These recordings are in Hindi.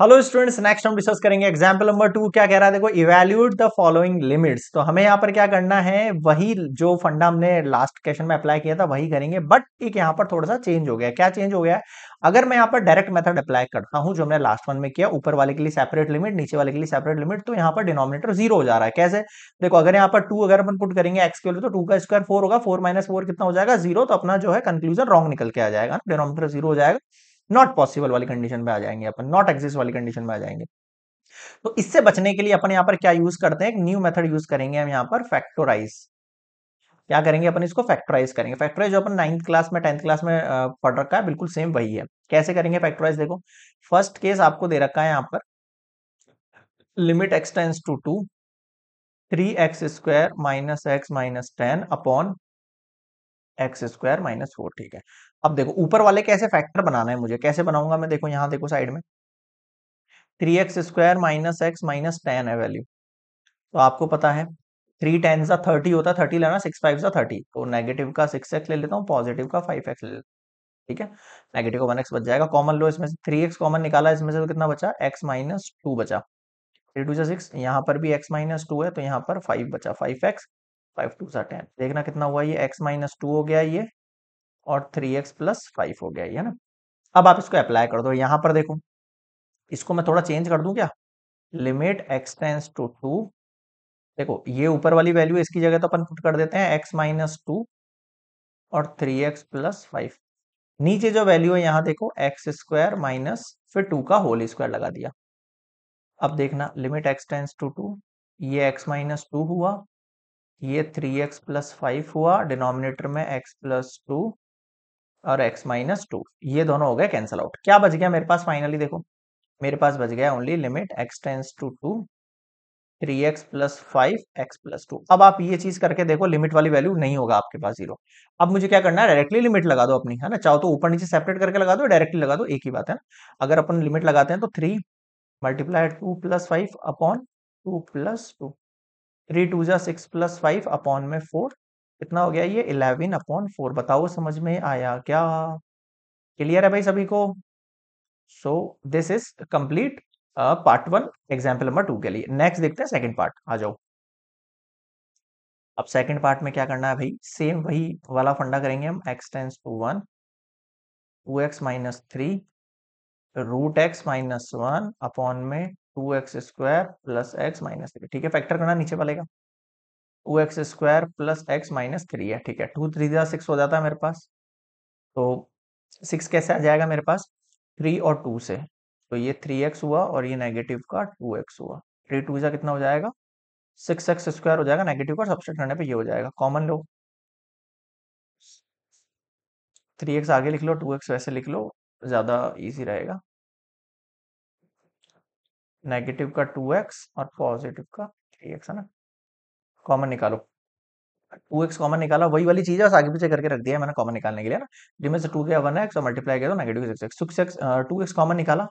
हेलो स्टूडेंट्स नेक्स्ट हम डिस्कस करेंगे एग्जाम्पल नंबर टू क्या कह रहा है देखो इवेल्यूट द फॉलोइंग लिमिट्स तो हमें यहाँ पर क्या करना है वही जो फंडा हमने लास्ट क्वेश्चन में अप्लाई किया था वही करेंगे बट एक यहाँ पर थोड़ा सा चेंज हो गया क्या चेंज हो गया है अगर मैं यहाँ पर डायरेक्ट मेथड अप्लाई करता हूँ जो हमने लास्ट वन में किया ऊपर वाले के लिए सेपरेट लिमिट नीचे वाले के लिए सेपरेट लिमिट तो यहाँ पर डिनोमिनेटर जीरो हो जा रहा है कैसे देखो अगर यहाँ पर टू अगर अपन पुट करेंगे एक्स के लिए तो टू का स्क्वायर फोर होगा फोर माइनस फोर कितना हो जाएगा जीरो तो अपना जो है कंक्लूजन रॉन्ग निकल के आ जाएगा डिनोमीटर जीरो हो जाएगा नॉट पॉसिबल वाली कंडीशन में आ जाएंगे अपन नॉट एग्जिस्ट वाली कंडीशन में आ जाएंगे तो इससे बचने के लिए अपन यहां पर क्या यूज करते हैं एक न्यू मेथड यूज करेंगे हम यहां पर फैक्टोराइज क्या करेंगे अपन इसको फैक्टराइज करेंगे फैक्टराइज जो अपन नाइन्थ क्लास में टेंथ क्लास में पढ़ रखा है बिल्कुल सेम वही है कैसे करेंगे फैक्टराइज देखो फर्स्ट केस आपको दे रखा है यहां पर limit x tends to two three x square minus x minus ten upon x square minus four ठीक है अब देखो ऊपर वाले कैसे फैक्टर बनाना है मुझे कैसे बनाऊंगा मैं देखो यहां देखो साइड में three x square minus x minus ten है वैल्यू तो आपको पता है थ्री टेन सा थर्टी होता है थर्टी लेना सिक्स फाइव सा थर्टी तो नेगेटिव का सिक्स एक्स ले लेता हूँ पॉजिटिव का फाइव एक्स ले लेता हूँ ठीक है नेगेटिव का वन एक्स बच जाएगा कॉमन लो इसमें से थ्री एक्स कॉमन निकाला इसमें से तो कितना बचा एक्स माइनस टू बचा थ्री टू सा सिक्स यहाँ पर भी एक्स माइनस टू है तो यहाँ पर फाइव बचा फाइव एक्स फाइव टू सा टेन देखना कितना हुआ ये एक्स माइनस टू हो गया ये और थ्री एक्स प्लस फाइव हो गया है ना अब आप इसको अप्लाई कर दो यहां पर देखो इसको मैं थोड़ा चेंज कर दूँ क्या limit x tends to two देखो ये ऊपर वाली वैल्यू इसकी जगह तो अपन पुट कर देते हैं एक्स माइनस टू और थ्री एक्स प्लस फाइव नीचे जो वैल्यू है यहां देखो एक्स स्क्वायर माइनस फिर टू का होल स्क्वायर लगा दिया अब देखना limit x tends to two ये एक्स माइनस टू हुआ ये थ्री एक्स प्लस फाइव हुआ डिनोमिनेटर में एक्स प्लस टू और x माइनस टू ये दोनों हो गए कैंसल आउट क्या बच गया मेरे पास फाइनली देखो मेरे पास बच गया only limit x tends to two three x plus five x plus two अब आप ये चीज करके देखो लिमिट वाली वैल्यू नहीं होगा आपके पास जीरो अब मुझे क्या करना है डायरेक्टली लिमिट लगा दो अपनी है ना चाहो तो ऊपर नीचे सेपरेट करके लगा दो डायरेक्टली लगा दो एक ही बात है अगर अपन लिमिट लगाते हैं तो three multiply two plus five upon two plus two three two जा सिक्स प्लस फाइव अपॉन में फोर कितना हो गया ये इलेवन अपॉन फोर बताओ समझ में आया क्या क्लियर है भाई सभी को so this is complete part one example number two के लिए नेक्स्ट देखते हैं सेकेंड पार्ट आ जाओ अब सेकेंड पार्ट में क्या करना है भाई सेम वही वाला फंडा करेंगे हम x tends to one two x minus three root x minus one upon में two x square plus x minus three ठीक है फैक्टर करना नीचे वाले का two x square plus x minus three है ठीक है टू थ्री ज़ा सिक्स हो जाता है मेरे पास तो सिक्स कैसे आ जाएगा मेरे पास थ्री और टू से तो ये थ्री एक्स हुआ और ये नेगेटिव का टू एक्स हुआ थ्री टू ज़ा कितना हो जाएगा सिक्स एक्स स्क्वायर हो जाएगा नेगेटिव का सबसे करने पर ये हो जाएगा कॉमन लो थ्री एक्स आगे लिख लो टू एक्स वैसे लिख लो ज़्यादा ईजी रहेगा नेगेटिव का टू एक्स और पॉजिटिव का थ्री एक्स है ना कॉमन निकालो टू एक्स कॉमन निकाला वही वाली चीज है बस आगे पीछे करके रख दिया मैंने कॉमन निकालने के लिए ना जिनमें से टू गया वन एक्स और मल्टीप्लाई किया तो negative six x six x two x common निकाला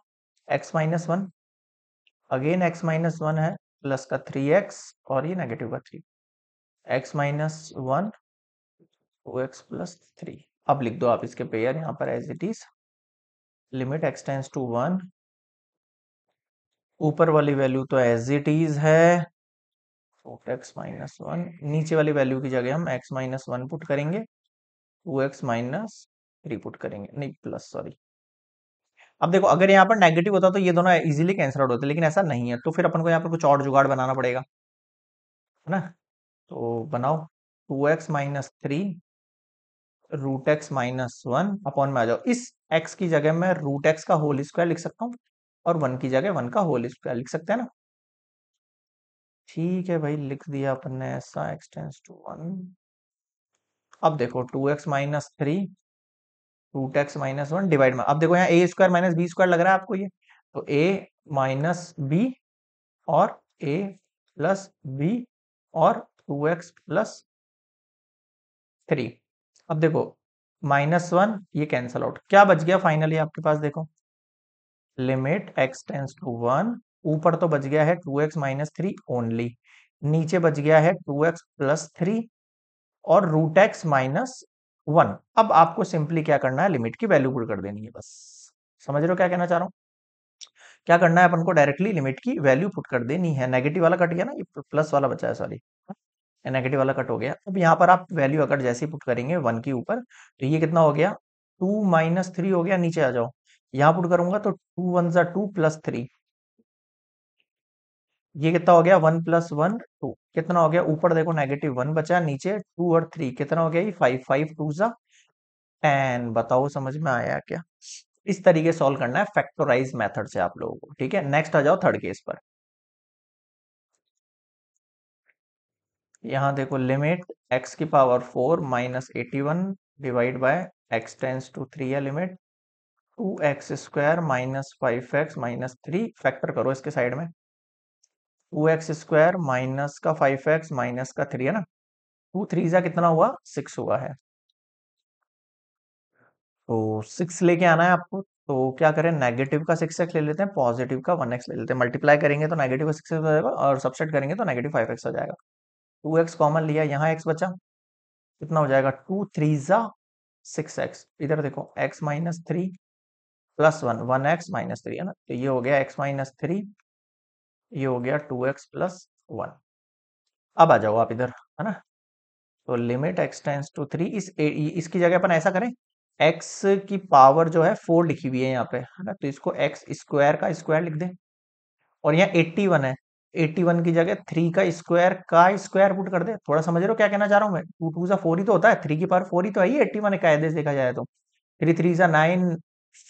x minus one again x minus one है प्लस का थ्री एक्स और ये नेगेटिव का three x minus one two x plus three अब लिख दो आप इसके पेयर यहाँ पर as it is limit x tends to one ऊपर वाली वैल्यू तो एज इट इज है रूट एक्स माइनस वन नीचे वाली वैल्यू की जगह हम एक्स माइनस वन पुट करेंगे two x minus three put करेंगे नहीं प्लस सॉरी अब देखो अगर यहाँ पर नेगेटिव होता तो ये दोनों इजीली कैंसिल आउट होते लेकिन ऐसा नहीं है तो फिर अपन को यहाँ पर कुछ और जुगाड़ बनाना पड़ेगा है ना तो बनाओ two x minus three root x minus one upon में आ जाओ इस एक्स की जगह मैं रूट एक्स का होल स्क्वायर लिख सकता हूँ और वन की जगह वन का होल स्क्वायर लिख सकते हैं ना ठीक है भाई लिख दिया अपन ने ऐसा एक्सटेंस टू वन अब देखो two x minus three root x minus one divide में अब देखो यहाँ A square minus B square लग रहा है आपको ये तो ए माइनस बी और ए प्लस बी और टू एक्स प्लस थ्री अब देखो माइनस वन ये कैंसल आउट क्या बच गया फाइनली आपके पास देखो limit x tends to one ऊपर तो बच गया है two x minus three only नीचे बच गया है टू एक्स प्लस थ्री और रूट एक्स माइनस वन अब आपको सिंपली क्या करना है लिमिट की वैल्यू पुट कर देनी है बस समझ रहे हो क्या कहना चाह रहा हूं क्या करना है अपन को डायरेक्टली लिमिट की वैल्यू पुट कर देनी है नेगेटिव वाला कट गया ना ये प्लस वाला बचा है सॉरी नेगेटिव वाला कट हो गया अब यहाँ पर आप वैल्यू अगर जैसे पुट करेंगे वन के ऊपर तो ये कितना हो गया टू माइनस थ्री हो गया नीचे आ जाओ यहाँ पुट करूंगा तो टू वन सा टू प्लस थ्री ये कितना हो गया वन प्लस वन टू कितना हो गया ऊपर देखो नेगेटिव वन बचा नीचे टू और थ्री कितना हो गया ये फाइव फाइव टू सा टेन बताओ समझ में आया क्या इस तरीके सॉल्व करना है फैक्टोराइज मेथड से आप लोगों को ठीक है नेक्स्ट आ जाओ थर्ड केस पर यहाँ देखो लिमिट एक्स की power four minus eighty one divide by x tends to three है limit two x square minus five x minus three factor करो इसके साइड में टू एक्स स्क्वायर माइनस का फाइव एक्स माइनस का थ्री है ना टू थ्री जा कितना हुआ सिक्स हुआ है तो सिक्स लेके आना है आपको तो क्या करें नेगेटिव का सिक्स एक्स ले लेते हैं पॉजिटिव का वन एक्स ले लेते हैं मल्टीप्लाई करेंगे तो नेगेटिव का सिक्स हो जाएगा और सबसेट करेंगे तो नेगेटिव फाइव एक्स हो जाएगा टू एक्स कॉमन लिया यहाँ एक्स बचा कितना हो जाएगा टू थ्री जा सिक्स एक्स इधर देखो x minus three plus one one x minus three है ना तो ये हो गया एक्स माइनस थ्री ये हो गया टू एक्स प्लस वन अब आ जाओ आप इधर है ना तो limit x tends to three इस इसकी जगह अपन ऐसा करें एक्स की पावर जो है फोर लिखी हुई है यहाँ पे है ना तो इसको एक्स स्क्वायर का स्क्वायर लिख दें और यहाँ एट्टी वन है एट्टी वन की जगह थ्री का स्क्वायर का स्क्वायर पुट कर दे थोड़ा समझ रहे हो क्या कहना चाह रहा हूँ मैं टू टू सा फोर ही तो होता है थ्री की पावर फोर ही तो है ही एट्टी वन कायदे देखा जाए तो थ्री थ्री सा नाइन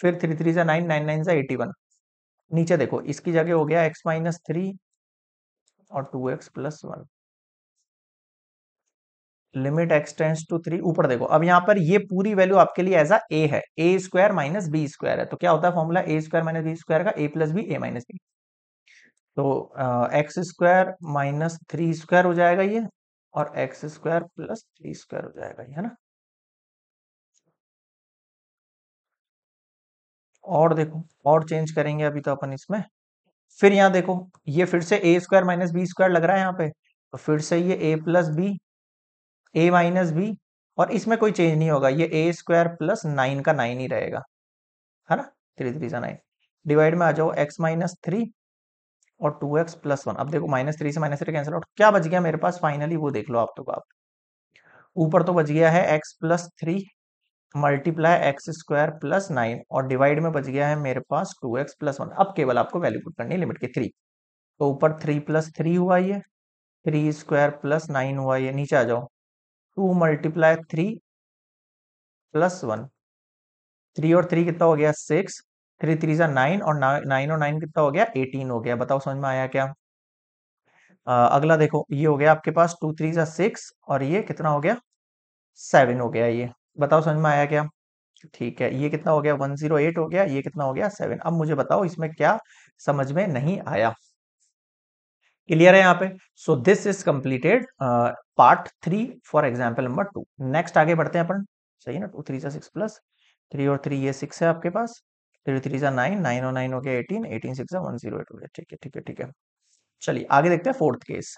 फिर थ्री थ्री सा नाइन नाइन नाइन सा एट्टी वन नीचे देखो इसकी जगह हो गया एक्स माइनस थ्री और two x plus one limit x tends to three ऊपर देखो अब यहां पर ये पूरी वैल्यू आपके लिए एज अ ए है A square minus B square है तो क्या होता है formula A square minus B square का A plus B A minus B तो x square minus three square हो जाएगा ये और x square plus three square हो जाएगा ये है ना और देखो और चेंज करेंगे अभी तो अपन इसमें फिर यहां देखो ये फिर से A square minus B square लग रहा है यहाँ पे तो फिर से ये A plus B A minus B और इसमें कोई चेंज नहीं होगा ये ए स्क्वायर प्लस नाइन का नाइन ही रहेगा है ना थ्री थ्री सा नाइन डिवाइड में आ जाओ एक्स माइनस थ्री और टू एक्स प्लस वन अब देखो माइनस थ्री से माइनस थ्री कैंसिल आउट क्या बच गया मेरे पास फाइनली वो देख लो आप तो आप ऊपर तो बच गया है x plus three multiply x square plus nine और डिवाइड में बच गया है मेरे पास टू एक्स प्लस वन अब केवल आपको वैल्यू पुट करनी है लिमिट के थ्री तो ऊपर थ्री प्लस थ्री हुआ ये थ्री स्क्वायर प्लस नाइन हुआ ये नीचे आ जाओ two multiply three plus one three और थ्री कितना हो गया सिक्स थ्री थ्री सा नाइन और नाइन और नाइन कितना हो गया एटीन हो गया बताओ समझ में आया क्या आ, अगला देखो ये हो गया आपके पास टू थ्री सा सिक्स और ये कितना हो गया सेवन हो गया ये बताओ समझ में आया क्या ठीक है ये कितना हो गया वन जीरो एट हो गया ये कितना हो गया सेवन अब मुझे बताओ इसमें क्या समझ में नहीं आया क्लियर है यहाँ पे so this is completed part three for example number two next आगे बढ़ते हैं अपन सही है ना two three six plus three और थ्री ये सिक्स है आपके पास थ्री थ्री सा नाइन नाइन और नाइन हो गया eighteen eighteen six one zero eight हो गया ठीक है ठीक है ठीक है चलिए आगे देखते हैं फोर्थ केस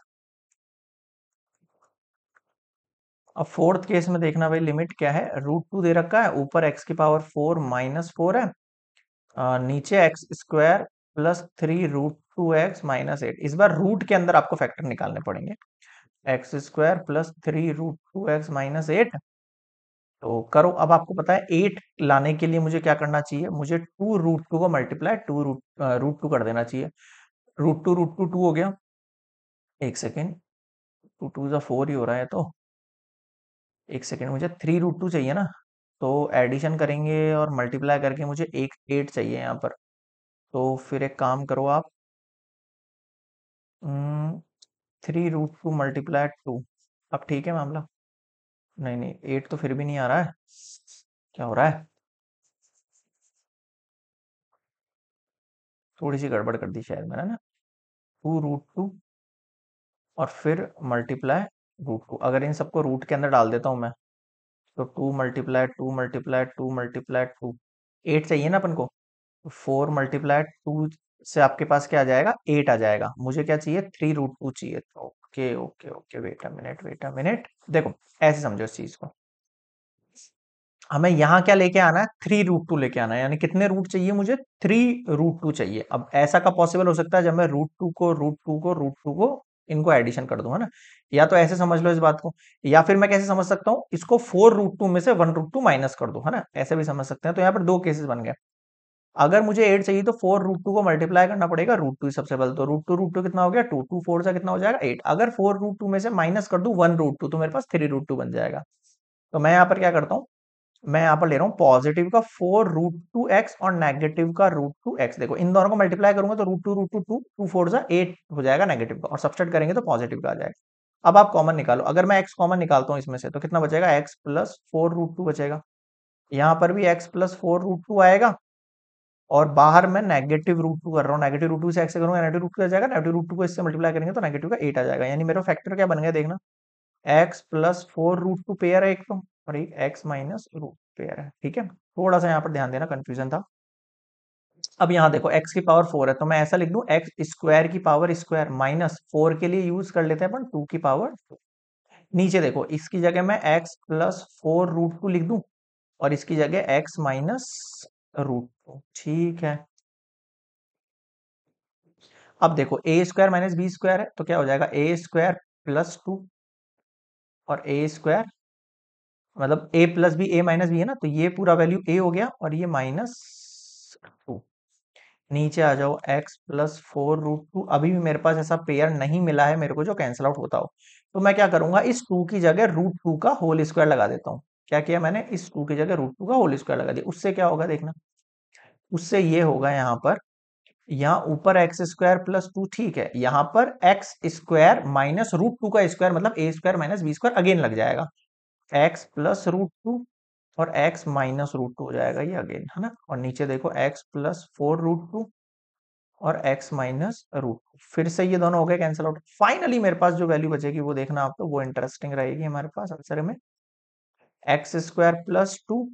अब फोर्थ केस में देखना भाई लिमिट क्या है रूट टू दे रखा है ऊपर एक्स की पावर फोर माइनस फोर है आ, नीचे x square plus three root two x minus eight इस बार रूट के अंदर आपको फैक्टर निकालने पड़ेंगे x square plus three root two x minus eight तो करो अब आपको पता है एट लाने के लिए मुझे क्या करना चाहिए मुझे टू रूट टू को multiply two root root two कर देना चाहिए root two root two two हो गया एक सेकेंड टू टू जो फोर ही हो रहा है तो एक सेकेंड मुझे थ्री रूट टू चाहिए ना तो एडिशन करेंगे और मल्टीप्लाई करके मुझे एक एट चाहिए यहाँ पर तो फिर एक काम करो आप three root two multiply two अब ठीक है मामला नहीं नहीं एट तो फिर भी नहीं आ रहा है क्या हो रहा है थोड़ी सी गड़बड़ कर दी शायद मैंने ना टू रूट टू और फिर मल्टीप्लाई रूट टू अगर इन सबको रूट के अंदर डाल देता हूँ मैं तो two multiply two multiply two multiply two eight चाहिए ना अपन को तो फोर मल्टीप्लाई टू से आपके पास क्या आ जाएगा एट आ जाएगा मुझे क्या चाहिए थ्री रूट टू चाहिए okay okay okay wait a minute wait a minute देखो ऐसे समझो इस चीज को हमें यहाँ क्या लेके आना है थ्री रूट टू लेके आना है यानी कितने रूट चाहिए मुझे थ्री रूट टू चाहिए अब ऐसा का पॉसिबल हो सकता है जब मैं रूट टू को रूट टू को रूट टू को इनको एडिशन कर है ना या तो ऐसे समझ लो इस बात को या फिर मैं कैसे समझ सकता हूँ इसको फोर रूट टू में से वन रूट टू माइनस कर दो है ना ऐसे भी समझ सकते हैं तो यहाँ पर दो केसेस बन गए अगर मुझे एट चाहिए तो फोर रूट टू को मल्टीप्लाई करना पड़ेगा रूट टू सबसे पहले तो रूट टू रूट टू कितना हो गया टू टू फोर से कितना हो जाएगा एट अगर फोर रूट टू में से माइनस कर दू वन रूट टू तो मेरे पास थ्री रूट टू बन जाएगा तो मैं यहाँ पर क्या करता हूँ मैं यहां पर ले रहा हूं पॉजिटिव का फोर रूट टू एक्स और नेगेटिव का रूट टू एक्स देखो इन दोनों को मल्टीप्लाई करूंगा तो root two root two two two four जा एट हो जाएगा नेगेटिव का और सब्सटेट करेंगे तो पॉजिटिव का आ जाएगा अब आप कॉमन निकालो अगर मैं एक्स कॉमन निकालता हूं इसमें से तो कितना बचेगा x plus four root two बचेगा यहां पर भी x plus four root two आएगा और बाहर मैं नेगेटिव रूट टू कर रहा हूँ नेगेटिव रूट टू से एक्स करूंगा नेगेटिव रूट टू आ जाएगा नेगेटिव रूट टू को इससे मल्टीप्लाई करेंगे तो नेगेटिव का एट आ जाएगा यानी मेरा फैक्टर क्या बन गया देखना x plus four root two pair है एक तो और एक एक्स माइनस रूट पेयर है ठीक है थोड़ा सा यहाँ पर ध्यान देना कंफ्यूजन था अब यहाँ देखो x की पावर फोर है तो मैं ऐसा लिख दू x स्क्वायर की पावर स्क्वायर माइनस फोर के लिए यूज कर लेते हैं अपन टू की पावर नीचे देखो इसकी जगह मैं x plus four root two लिख दू और इसकी जगह x माइनस रूट टू ठीक है अब देखो A square minus B square है तो क्या हो जाएगा ए स्क्वायर प्लस टू और ए स्क्वायर मतलब A plus B A minus B है ना तो ये पूरा वैल्यू ए हो गया और ये माइनस टू नीचे आ जाओ x plus four root two अभी भी मेरे पास ऐसा पेयर नहीं मिला है मेरे को जो कैंसिल आउट होता हो तो मैं क्या करूंगा इस टू की जगह रूट टू का होल स्क्वायर लगा देता हूँ क्या किया मैंने इस टू की जगह रूट टू का होल स्क्वायर लगा दिया उससे क्या होगा देखना उससे ये होगा यहाँ पर यहाँ ऊपर एक्स स्क्वायर प्लस टू ठीक है यहाँ पर x square minus root two का स्क्वायर मतलब A square minus B square again लग जाएगा एक्स प्लस रूट टू और एक्स माइनस रूट टू हो जाएगा ये अगेन है ना और नीचे देखो x plus four root two और एक्स माइनस रूट फिर से ये दोनों हो गए कैंसिल आउट फाइनली मेरे पास जो वैल्यू बचेगी वो देखना आपको तो, वो इंटरेस्टिंग रहेगी हमारे पास आंसर में x square plus two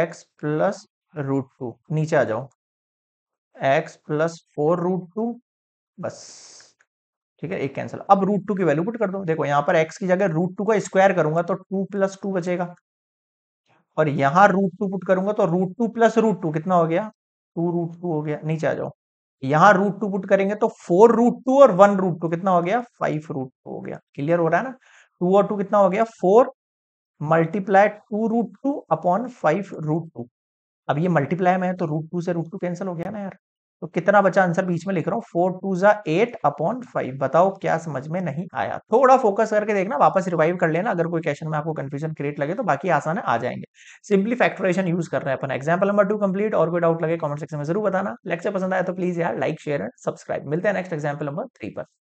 x plus root two नीचे आ जाओ x plus four root two बस ठीक है एक कैंसिल अब रूट टू की वैल्यू पुट कर दो देखो यहाँ पर एक्स की जगह रूट टू का स्क्वायर करूंगा तो टू प्लस टू बचेगा और यहाँ रूट टू पुट करूंगा तो root two plus root two कितना हो गया टू रूट टू हो गया नीचे आ जाओ यहां रूट टू पुट करेंगे तो फोर रूट टू और वन रूट टू कितना हो गया फाइव रूट टू हो गया क्लियर हो रहा है ना टू और टू कितना हो गया four multiply two root two upon five root two अब ये मल्टीप्लाई में है तो रूट टू से रूट टू कैंसिल हो गया ना यार तो कितना बचा आंसर बीच में लिख रहा हूं फोर टू जा एट अपॉन फाइव बताओ क्या समझ में नहीं आया थोड़ा फोकस करके देखना वापस रिवाइव कर लेना अगर कोई क्वेश्चन में आपको कंफ्यूजन क्रिएट लगे तो बाकी आसान आ जाएंगे सिंपली फैक्टोरेशन यूज कर रहे हैं अपन एग्जाम्पल नंबर टू कंप्लीट और कोई डाउट लगे कॉमेंट सेक्शन में जरूर बताना लेक्चर पसंद आया तो प्लीज यार लाइक शेयर एंड सब्सक्राइब मिलते हैं नेक्स्ट एग्जाम्पल नंबर थ्री पर